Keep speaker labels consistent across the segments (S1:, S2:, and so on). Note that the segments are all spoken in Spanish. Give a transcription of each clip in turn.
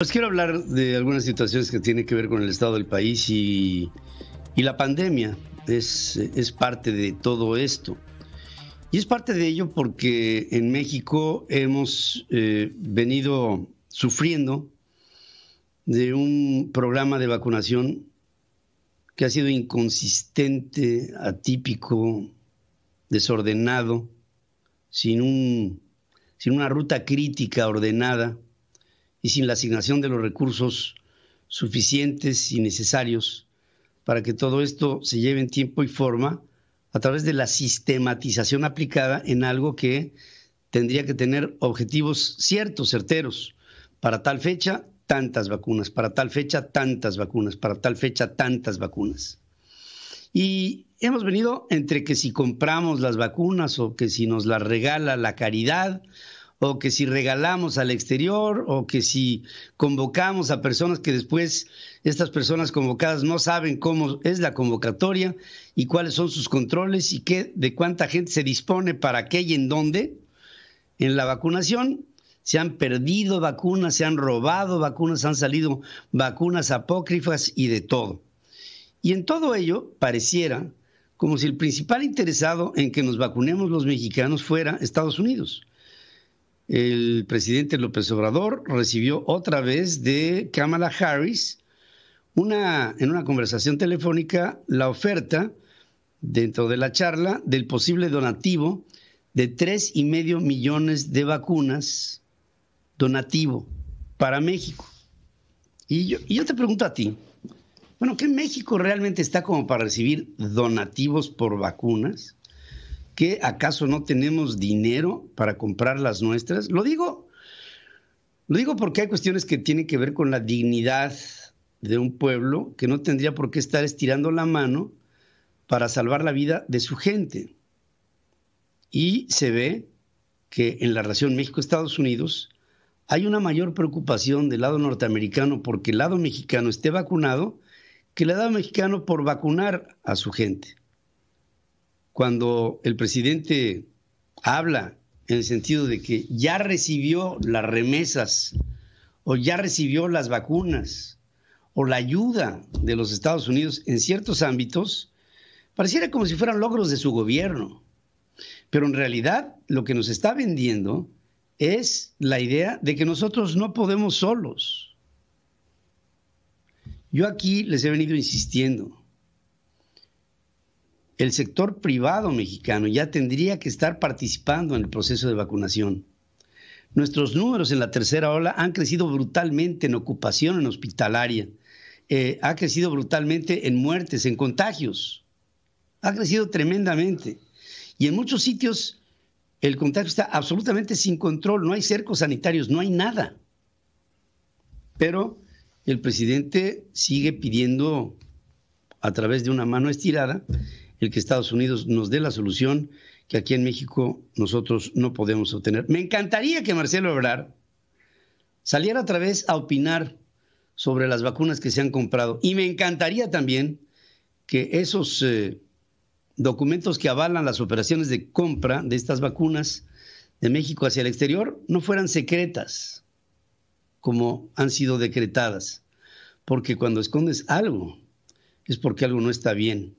S1: Pues quiero hablar de algunas situaciones que tienen que ver con el estado del país y, la pandemia. Es, parte de todo esto. Y es parte de ello porque en México hemos eh, venido sufriendo de un programa de vacunación que ha sido inconsistente, atípico, desordenado, sin, un, sin una ruta crítica ordenada y sin la asignación de los recursos suficientes y necesarios para que todo esto se lleve en tiempo y forma a través de la sistematización aplicada en algo que tendría que tener objetivos ciertos, certeros. Para tal fecha, tantas vacunas, para tal fecha, tantas vacunas, para tal fecha, tantas vacunas. Y hemos venido entre que si compramos las vacunas o que si nos las regala la caridad o que si regalamos al exterior, o que si convocamos a personas que después estas personas convocadas no saben cómo es la convocatoria y cuáles son sus controles y qué, de cuánta gente se dispone para qué y en dónde en la vacunación. Se han perdido vacunas, se han robado vacunas, han salido vacunas apócrifas y de todo. Y en todo ello pareciera como si el principal interesado en que nos vacunemos los mexicanos fuera Estados Unidos el presidente López Obrador recibió otra vez de Kamala Harris una, en una conversación telefónica la oferta dentro de la charla del posible donativo de tres y medio millones de vacunas donativo para México. Y yo, te pregunto a ti, bueno, ¿qué México realmente está como para recibir donativos por vacunas? ¿Qué acaso no tenemos dinero para comprar las nuestras? Lo digo, lo digo porque hay cuestiones que tienen que ver con la dignidad de un pueblo que no tendría por qué estar estirando la mano para salvar la vida de su gente. Y se ve que en la relación México-Estados Unidos hay una mayor preocupación del lado norteamericano porque el lado mexicano esté vacunado que el lado mexicano por vacunar a su gente cuando el presidente habla en el sentido de que ya recibió las remesas o ya recibió las vacunas o la ayuda de los Estados Unidos en ciertos ámbitos, pareciera como si fueran logros de su gobierno. Pero en realidad lo que nos está vendiendo es la idea de que nosotros no podemos solos. Yo aquí les he venido insistiendo el sector privado mexicano ya tendría que estar participando en el proceso de vacunación. Nuestros números en la tercera ola han crecido brutalmente en ocupación en hospitalaria, eh, ha crecido brutalmente en muertes, en contagios, ha crecido tremendamente. Y en muchos sitios el contagio está absolutamente sin control, no hay cercos sanitarios, no hay nada. Pero el presidente sigue pidiendo, a través de una mano estirada, el que Estados Unidos nos dé la solución que aquí en México nosotros no podemos obtener. Me encantaría que Marcelo Ebrard saliera otra vez a opinar sobre las vacunas que se han comprado. Y me encantaría también que esos eh, documentos que avalan las operaciones de compra de estas vacunas de México hacia el exterior no fueran secretas, como han sido decretadas. Porque cuando escondes algo, es porque algo no está bien.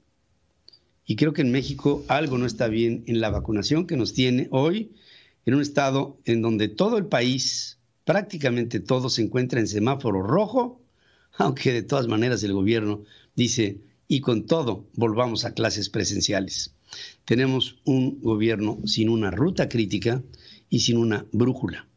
S1: Y creo que en México algo no está bien en la vacunación que nos tiene hoy en un estado en donde todo el país, prácticamente todo, se encuentra en semáforo rojo, aunque de todas maneras el gobierno dice, y con todo, volvamos a clases presenciales. Tenemos un gobierno sin una ruta crítica y sin una brújula.